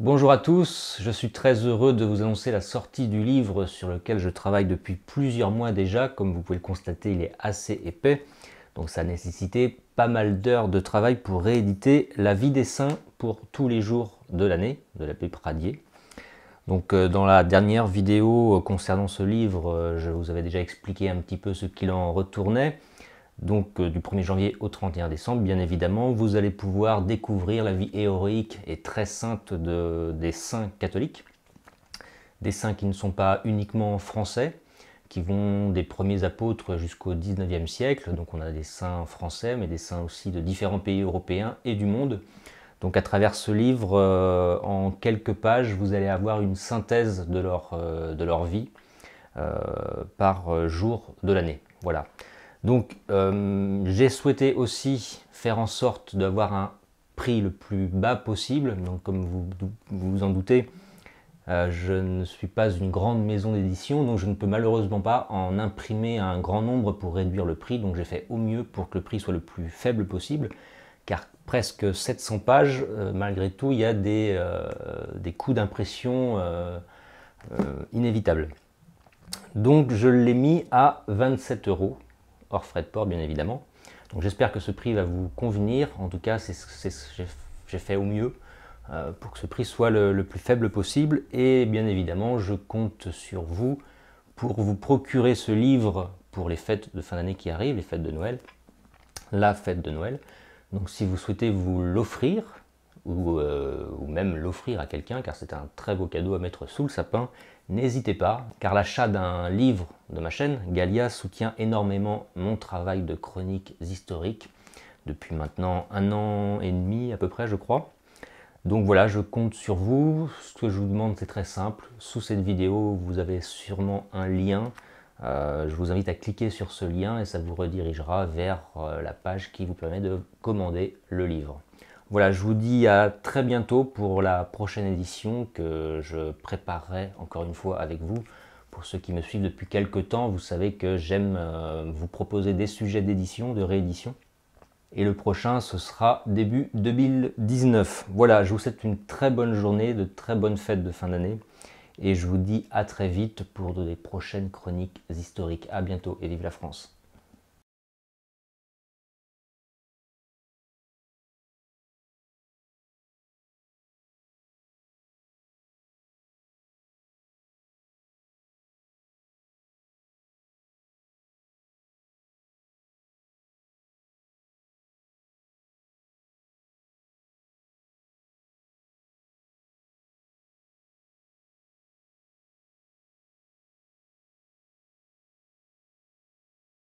Bonjour à tous, je suis très heureux de vous annoncer la sortie du livre sur lequel je travaille depuis plusieurs mois déjà. Comme vous pouvez le constater, il est assez épais, donc ça a nécessité pas mal d'heures de travail pour rééditer La vie des saints pour tous les jours de l'année de la Pradier. Donc euh, dans la dernière vidéo euh, concernant ce livre, euh, je vous avais déjà expliqué un petit peu ce qu'il en retournait donc euh, du 1er janvier au 31 décembre, bien évidemment, vous allez pouvoir découvrir la vie héroïque et très sainte des saints catholiques, des saints qui ne sont pas uniquement français, qui vont des premiers apôtres jusqu'au 19e siècle, donc on a des saints français, mais des saints aussi de différents pays européens et du monde. Donc à travers ce livre, euh, en quelques pages, vous allez avoir une synthèse de leur, euh, de leur vie par jour de l'année. Voilà. Donc euh, j'ai souhaité aussi faire en sorte d'avoir un prix le plus bas possible. Donc comme vous vous, en doutez, euh, je ne suis pas une grande maison d'édition, donc je ne peux malheureusement pas en imprimer un grand nombre pour réduire le prix. Donc j'ai fait au mieux pour que le prix soit le plus faible possible, car presque 700 pages, euh, malgré tout, il y a des coûts d'impression inévitables. Donc je l'ai mis à 27 euros hors frais de port bien évidemment. Donc j'espère que ce prix va vous convenir, en tout cas c'est ce que j'ai fait au mieux euh, pour que ce prix soit le, plus faible possible et bien évidemment je compte sur vous pour vous procurer ce livre pour les fêtes de fin d'année qui arrivent, les fêtes de Noël, la fête de Noël. Donc si vous souhaitez vous l'offrir, euh, ou, même l'offrir à quelqu'un, car c'est un très beau cadeau à mettre sous le sapin, n'hésitez pas, car l'achat d'un livre de ma chaîne, Galia, soutient énormément mon travail de chroniques historiques, depuis maintenant un an et demi à peu près, je crois. Donc voilà, je compte sur vous. Ce que je vous demande, c'est très simple. Sous cette vidéo, vous avez sûrement un lien. Euh, je vous invite à cliquer sur ce lien et ça vous redirigera vers euh, la page qui vous permet de commander le livre. Voilà, je vous dis à très bientôt pour la prochaine édition que je préparerai encore une fois avec vous. Pour ceux qui me suivent depuis quelques temps, vous savez que j'aime euh, vous proposer des sujets d'édition, de réédition. Et le prochain, ce sera début 2019. Voilà, je vous souhaite une très bonne journée, de très bonnes fêtes de fin d'année. Et je vous dis à très vite pour de prochaines chroniques historiques. À bientôt et vive la France.